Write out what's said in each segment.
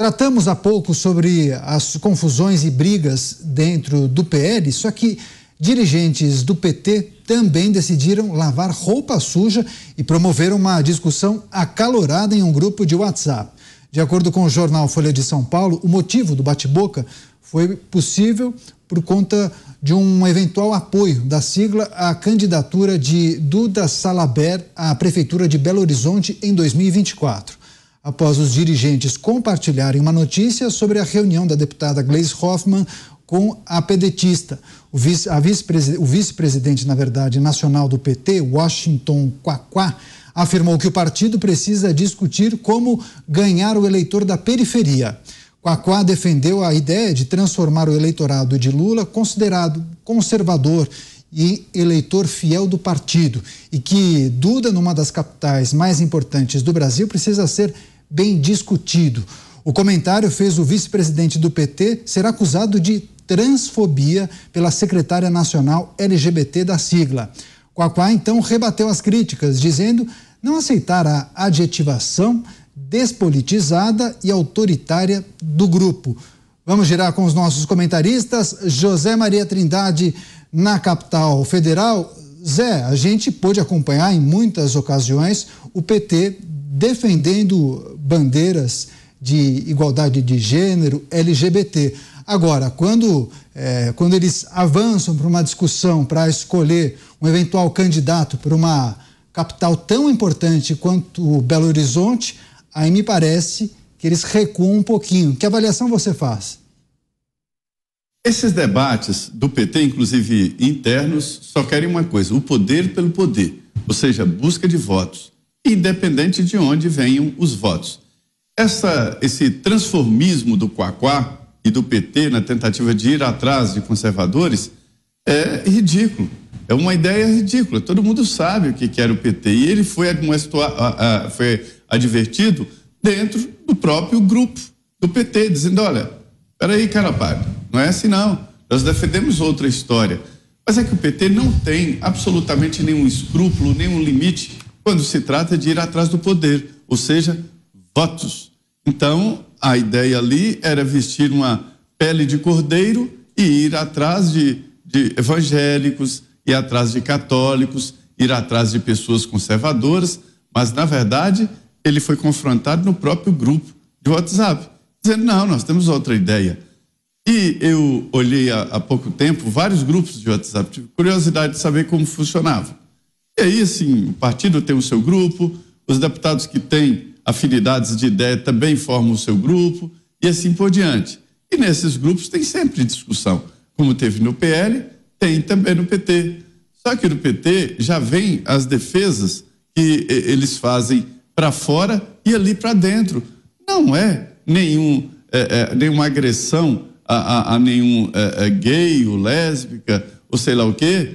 Tratamos há pouco sobre as confusões e brigas dentro do PL, só que dirigentes do PT também decidiram lavar roupa suja e promover uma discussão acalorada em um grupo de WhatsApp. De acordo com o jornal Folha de São Paulo, o motivo do bate-boca foi possível por conta de um eventual apoio da sigla à candidatura de Duda Salaber à Prefeitura de Belo Horizonte em 2024 após os dirigentes compartilharem uma notícia sobre a reunião da deputada Gleise Hoffmann com a pedetista. O vice-presidente, vice na verdade, nacional do PT, Washington Quaquá, afirmou que o partido precisa discutir como ganhar o eleitor da periferia. Quaquá defendeu a ideia de transformar o eleitorado de Lula, considerado conservador e eleitor fiel do partido, e que Duda, numa das capitais mais importantes do Brasil, precisa ser bem discutido. O comentário fez o vice-presidente do PT ser acusado de transfobia pela secretária nacional LGBT da sigla. Quaquá então rebateu as críticas, dizendo não aceitar a adjetivação despolitizada e autoritária do grupo. Vamos girar com os nossos comentaristas. José Maria Trindade, na capital federal. Zé, a gente pôde acompanhar em muitas ocasiões o PT defendendo bandeiras de igualdade de gênero LGBT. Agora, quando, é, quando eles avançam para uma discussão para escolher um eventual candidato para uma capital tão importante quanto Belo Horizonte, aí me parece que eles recuam um pouquinho. Que avaliação você faz? Esses debates do PT, inclusive internos, só querem uma coisa: o poder pelo poder, ou seja, busca de votos independente de onde venham os votos. Essa, esse transformismo do Quaquá e do PT na tentativa de ir atrás de conservadores é ridículo. É uma ideia ridícula. Todo mundo sabe o que, quer era o PT. E ele foi, foi advertido dentro do próprio grupo do PT, dizendo: olha, peraí, Carapalho, não é assim não. Nós defendemos outra história. Mas é que o PT não tem absolutamente nenhum escrúpulo, nenhum limite quando se trata de ir atrás do poder, ou seja, votos. Então, a ideia ali era vestir uma pele de cordeiro e ir atrás de, de evangélicos, ir atrás de católicos, ir atrás de pessoas conservadoras, mas na verdade ele foi confrontado no próprio grupo de WhatsApp, dizendo: não, nós temos outra ideia. E eu olhei há, há pouco tempo vários grupos de WhatsApp, tive curiosidade de saber como funcionava. E aí, assim, o partido tem o seu grupo, os deputados que têm afinidades de ideia também formam o seu grupo, e assim por diante. E nesses grupos tem sempre discussão, como teve no PL, tem também no PT. Só que no PT já vem as defesas que eles fazem para fora e ali para dentro. Não é, nenhum, é, é, nenhuma agressão a, a, a nenhum é, é gay ou lésbica ou sei lá o quê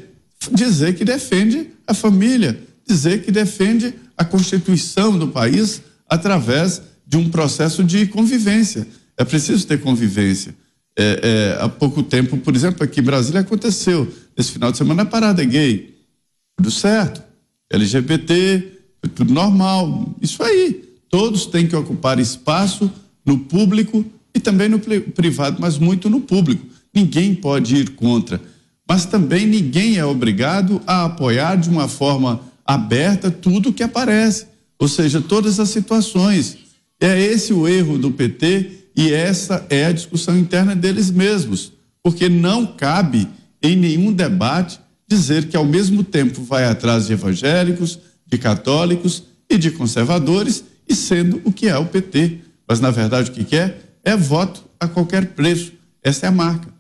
dizer que defende a família, dizer que defende a constituição do país através de um processo de convivência. É preciso ter convivência. É, é, há pouco tempo, por exemplo, aqui em Brasília aconteceu, esse final de semana, a parada gay. Tudo certo. LGBT, tudo normal. Isso aí. Todos têm que ocupar espaço no público e também no privado, mas muito no público. Ninguém pode ir contra mas também ninguém é obrigado a apoiar de uma forma aberta tudo que aparece, ou seja, todas as situações. É esse o erro do PT e essa é a discussão interna deles mesmos, porque não cabe em nenhum debate dizer que ao mesmo tempo vai atrás de evangélicos, de católicos e de conservadores, e sendo o que é o PT. Mas na verdade o que quer é? é voto a qualquer preço. Essa é a marca.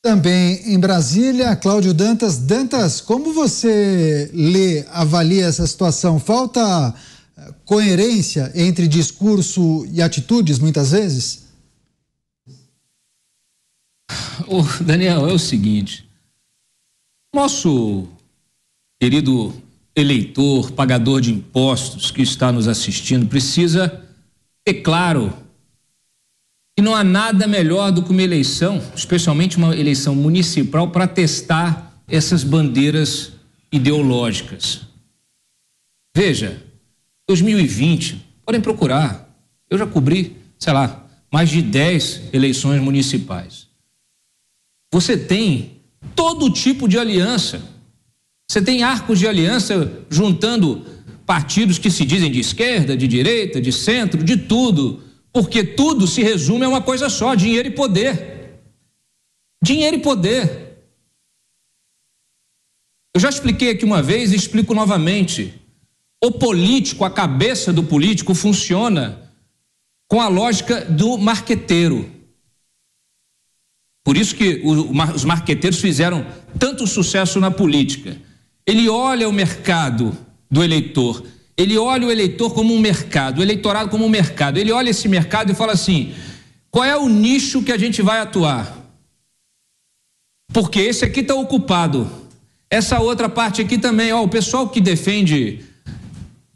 Também em Brasília, Cláudio Dantas. Dantas, como você lê, avalia essa situação? Falta eh, coerência entre discurso e atitudes, muitas vezes? Ô, Daniel, é o seguinte: nosso querido eleitor, pagador de impostos que está nos assistindo, precisa ter claro e não há nada melhor do que uma eleição, especialmente uma eleição municipal, para testar essas bandeiras ideológicas. Veja, 2020, podem procurar. Eu já cobri, sei lá, mais de 10 eleições municipais. Você tem todo tipo de aliança. Você tem arcos de aliança juntando partidos que se dizem de esquerda, de direita, de centro, de tudo. Porque tudo se resume a uma coisa só: dinheiro e poder. Dinheiro e poder. Eu já expliquei aqui uma vez e explico novamente. O político, a cabeça do político, funciona com a lógica do marqueteiro. Por isso que os marqueteiros fizeram tanto sucesso na política. Ele olha o mercado do eleitor, ele olha o eleitor como um mercado, o eleitorado como um mercado. Ele olha esse mercado e fala assim: qual é o nicho que a gente vai atuar? Porque esse aqui está ocupado. Essa outra parte aqui também, ó, o pessoal que defende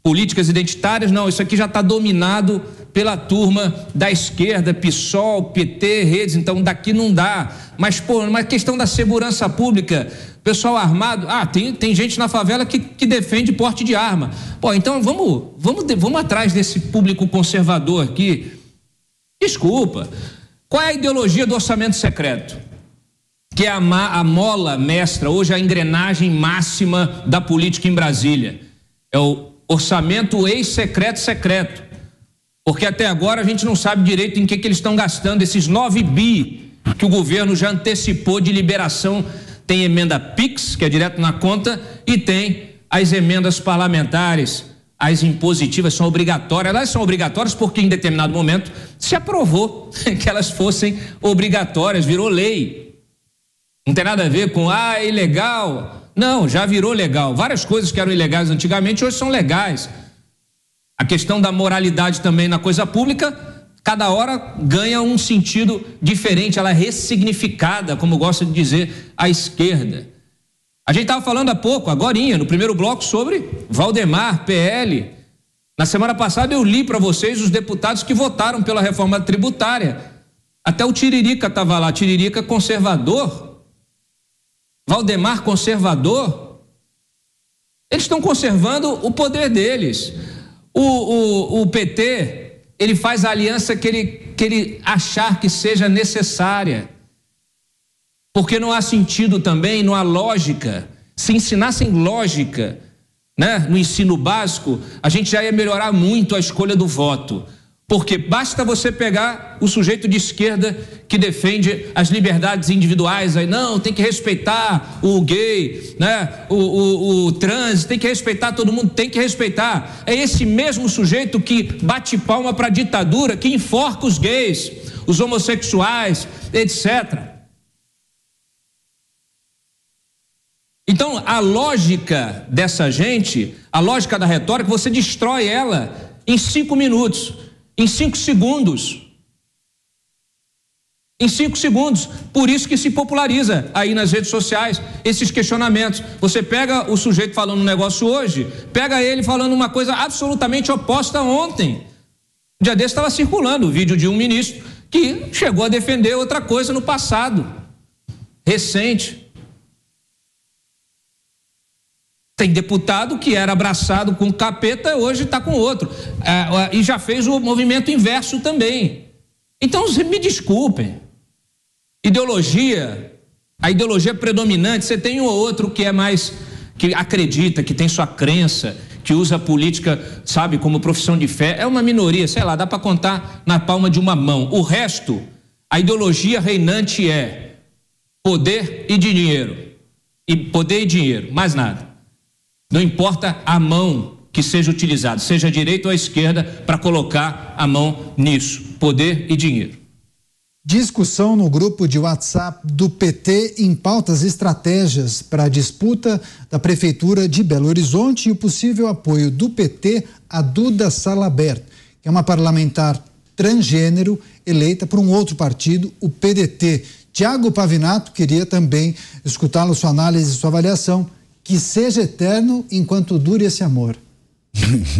políticas identitárias, não, isso aqui já está dominado pela turma da esquerda, PSOL, PT, redes, então daqui não dá. Mas, por uma questão da segurança pública, pessoal armado, ah, tem, tem gente na favela que, que defende porte de arma. Pô, então vamos, vamos, vamos atrás desse público conservador aqui. Desculpa. Qual é a ideologia do orçamento secreto? Que é a, a mola mestra, hoje a engrenagem máxima da política em Brasília. É o orçamento ex-secreto secreto. Porque até agora a gente não sabe direito em que, que eles estão gastando esses 9 bi que o governo já antecipou de liberação. Tem emenda PIX, que é direto na conta, e tem as emendas parlamentares. As impositivas são obrigatórias. Elas são obrigatórias porque em determinado momento se aprovou que elas fossem obrigatórias, virou lei. Não tem nada a ver com, ah, é ilegal. Não, já virou legal. Várias coisas que eram ilegais antigamente hoje são legais. A questão da moralidade também na coisa pública, cada hora ganha um sentido diferente, ela é ressignificada, como gosta de dizer a esquerda. A gente estava falando há pouco, agora, no primeiro bloco, sobre Valdemar, PL. Na semana passada eu li para vocês os deputados que votaram pela reforma tributária. Até o Tiririca estava lá, Tiririca conservador. Valdemar conservador. Eles estão conservando o poder deles. O, o, o PT, ele faz a aliança que ele, que ele achar que seja necessária. Porque não há sentido também, não há lógica. Se ensinassem lógica né, no ensino básico, a gente já ia melhorar muito a escolha do voto. Porque basta você pegar o sujeito de esquerda que defende as liberdades individuais, aí não, tem que respeitar o gay, né? o, o, o trans, tem que respeitar todo mundo, tem que respeitar. É esse mesmo sujeito que bate palma para a ditadura, que enforca os gays, os homossexuais, etc. Então, a lógica dessa gente, a lógica da retórica, você destrói ela em cinco minutos. Em cinco segundos. Em cinco segundos. Por isso que se populariza aí nas redes sociais esses questionamentos. Você pega o sujeito falando um negócio hoje, pega ele falando uma coisa absolutamente oposta ontem. Um dia desse estava circulando o vídeo de um ministro que chegou a defender outra coisa no passado, recente. Tem deputado que era abraçado com capeta, hoje está com outro. É, e já fez o movimento inverso também. Então, me desculpem. Ideologia, a ideologia é predominante, você tem um ou outro que é mais. que acredita, que tem sua crença, que usa a política, sabe, como profissão de fé. É uma minoria, sei lá, dá para contar na palma de uma mão. O resto, a ideologia reinante é poder e dinheiro. E poder e dinheiro, mais nada. Não importa a mão que seja utilizada, seja a direita ou a esquerda, para colocar a mão nisso, poder e dinheiro. Discussão no grupo de WhatsApp do PT em pautas estratégias para a disputa da Prefeitura de Belo Horizonte e o possível apoio do PT a Duda Salabert, que é uma parlamentar transgênero eleita por um outro partido, o PDT. Tiago Pavinato queria também escutá-lo, sua análise, e sua avaliação que seja eterno enquanto dure esse amor.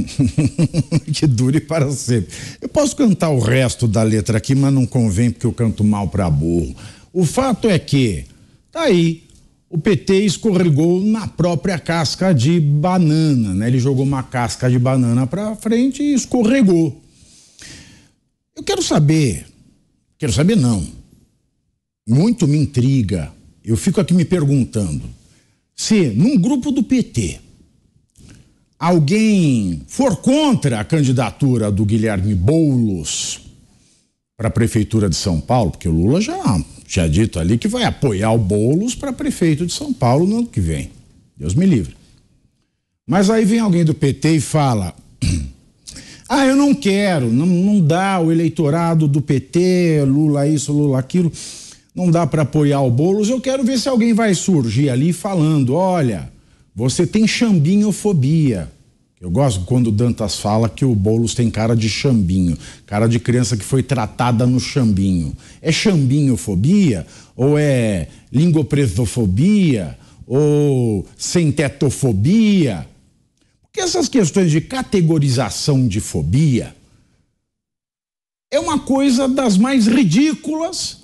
que dure para sempre. Eu posso cantar o resto da letra aqui, mas não convém porque eu canto mal para burro. O fato é que, tá aí, o PT escorregou na própria casca de banana, né? Ele jogou uma casca de banana para frente e escorregou. Eu quero saber, quero saber não. Muito me intriga. Eu fico aqui me perguntando se num grupo do PT alguém for contra a candidatura do Guilherme Boulos para a prefeitura de São Paulo, porque o Lula já tinha dito ali que vai apoiar o Boulos para prefeito de São Paulo no ano que vem. Deus me livre. Mas aí vem alguém do PT e fala: Ah, eu não quero, não, não dá o eleitorado do PT, Lula isso, Lula aquilo não dá para apoiar o Boulos, eu quero ver se alguém vai surgir ali falando: olha, você tem chambinhofobia. Eu gosto quando o Dantas fala que o Boulos tem cara de chambinho, cara de criança que foi tratada no chambinho. É chambinhofobia? Ou é lingopresofobia? Ou sentetofobia? Porque essas questões de categorização de fobia é uma coisa das mais ridículas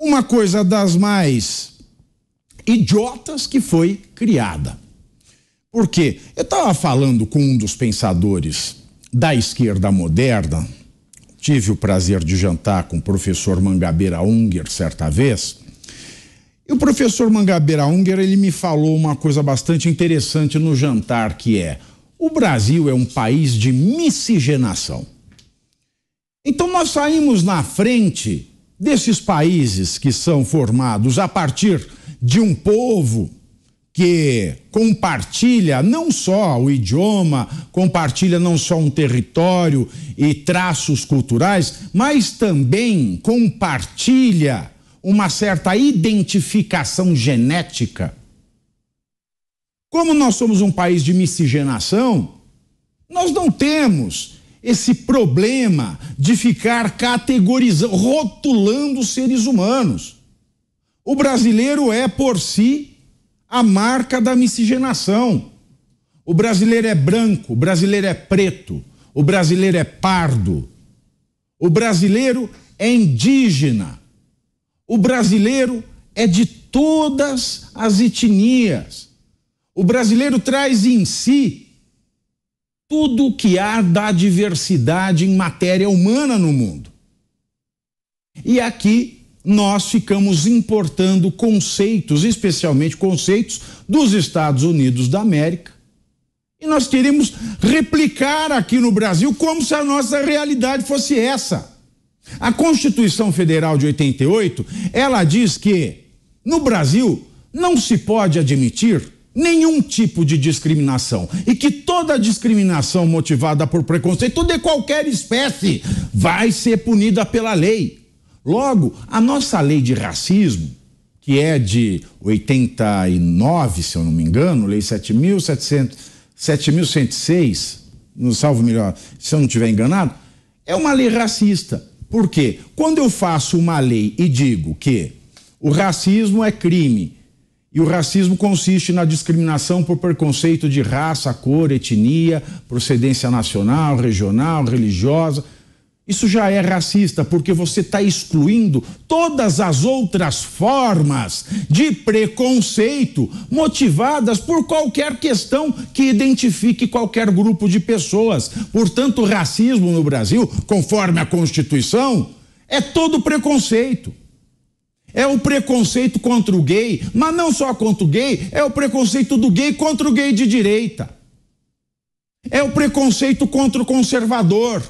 uma coisa das mais idiotas que foi criada. Por quê? Eu estava falando com um dos pensadores da esquerda moderna, tive o prazer de jantar com o professor Mangabeira Unger certa vez. E o professor Mangabeira Unger, ele me falou uma coisa bastante interessante no jantar, que é: o Brasil é um país de miscigenação. Então nós saímos na frente desses países que são formados a partir de um povo que compartilha não só o idioma, compartilha não só um território e traços culturais, mas também compartilha uma certa identificação genética. Como nós somos um país de miscigenação, nós não temos esse problema de ficar categorizando, rotulando seres humanos. O brasileiro é, por si, a marca da miscigenação. O brasileiro é branco, o brasileiro é preto, o brasileiro é pardo, o brasileiro é indígena, o brasileiro é de todas as etnias. O brasileiro traz em si tudo o que há da diversidade em matéria humana no mundo. E aqui nós ficamos importando conceitos, especialmente conceitos dos Estados Unidos da América. E nós queremos replicar aqui no Brasil como se a nossa realidade fosse essa. A Constituição Federal de 88, ela diz que no Brasil não se pode admitir nenhum tipo de discriminação e que toda discriminação motivada por preconceito de qualquer espécie vai ser punida pela lei. Logo, a nossa lei de racismo, que é de 89, se eu não me engano, lei 7700, 7106, não salvo melhor, se eu não estiver enganado, é uma lei racista. Por quê? Quando eu faço uma lei e digo que o racismo é crime e o racismo consiste na discriminação por preconceito de raça, cor, etnia, procedência nacional, regional, religiosa. Isso já é racista, porque você está excluindo todas as outras formas de preconceito motivadas por qualquer questão que identifique qualquer grupo de pessoas. Portanto, o racismo no Brasil, conforme a Constituição, é todo preconceito. É o preconceito contra o gay, mas não só contra o gay, é o preconceito do gay contra o gay de direita. É o preconceito contra o conservador.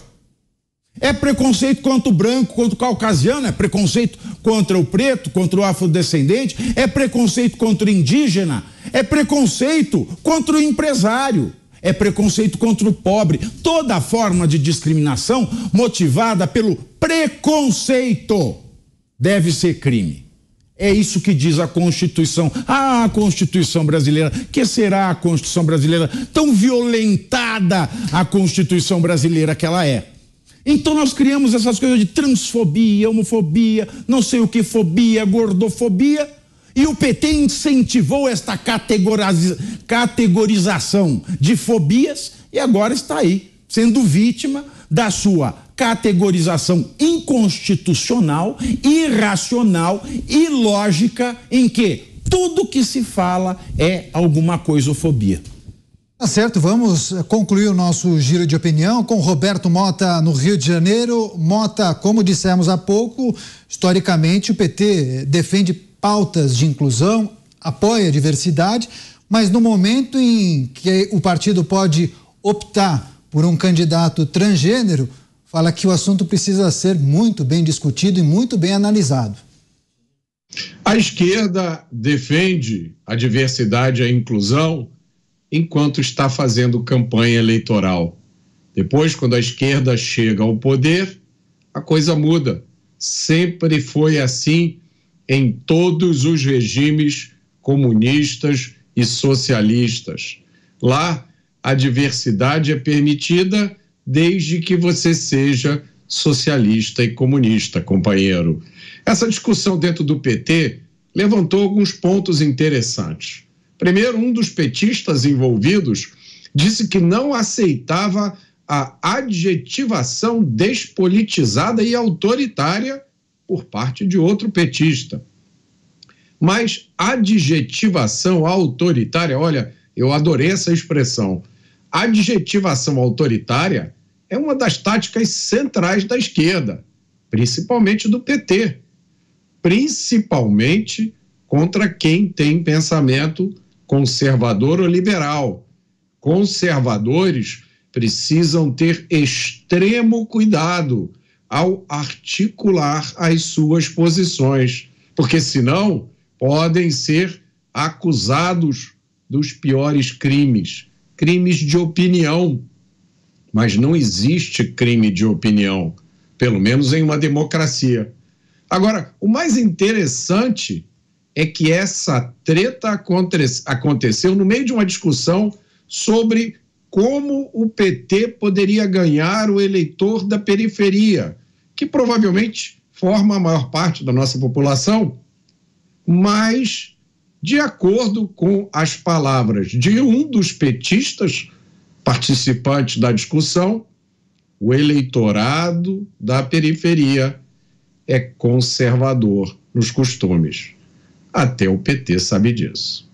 É preconceito contra o branco, contra o caucasiano, é preconceito contra o preto, contra o afrodescendente, é preconceito contra o indígena, é preconceito contra o empresário, é preconceito contra o pobre. Toda forma de discriminação motivada pelo preconceito deve ser crime. É isso que diz a Constituição. Ah, a Constituição brasileira. Que será a Constituição brasileira? Tão violentada a Constituição brasileira que ela é. Então nós criamos essas coisas de transfobia, homofobia, não sei o que fobia, gordofobia, e o PT incentivou esta categorização de fobias e agora está aí sendo vítima da sua categorização inconstitucional, irracional, ilógica, em que tudo que se fala é alguma coisofobia. Tá certo, vamos eh, concluir o nosso giro de opinião com Roberto Mota no Rio de Janeiro. Mota, como dissemos há pouco, historicamente o PT defende pautas de inclusão, apoia a diversidade, mas no momento em que o partido pode optar por um candidato transgênero, fala que o assunto precisa ser muito bem discutido e muito bem analisado. A esquerda defende a diversidade e a inclusão enquanto está fazendo campanha eleitoral. Depois, quando a esquerda chega ao poder, a coisa muda. Sempre foi assim em todos os regimes comunistas e socialistas. Lá, a diversidade é permitida desde que você seja socialista e comunista, companheiro. Essa discussão dentro do PT levantou alguns pontos interessantes. Primeiro, um dos petistas envolvidos disse que não aceitava a adjetivação despolitizada e autoritária por parte de outro petista. Mas adjetivação autoritária, olha, eu adorei essa expressão adjetivação autoritária é uma das táticas centrais da esquerda, principalmente do PT, principalmente contra quem tem pensamento conservador ou liberal. Conservadores precisam ter extremo cuidado ao articular as suas posições, porque senão podem ser acusados dos piores crimes crimes de opinião. Mas não existe crime de opinião, pelo menos em uma democracia. Agora, o mais interessante é que essa treta aconteceu no meio de uma discussão sobre como o PT poderia ganhar o eleitor da periferia, que provavelmente forma a maior parte da nossa população, mas de acordo com as palavras de um dos petistas participantes da discussão, o eleitorado da periferia é conservador nos costumes. Até o PT sabe disso.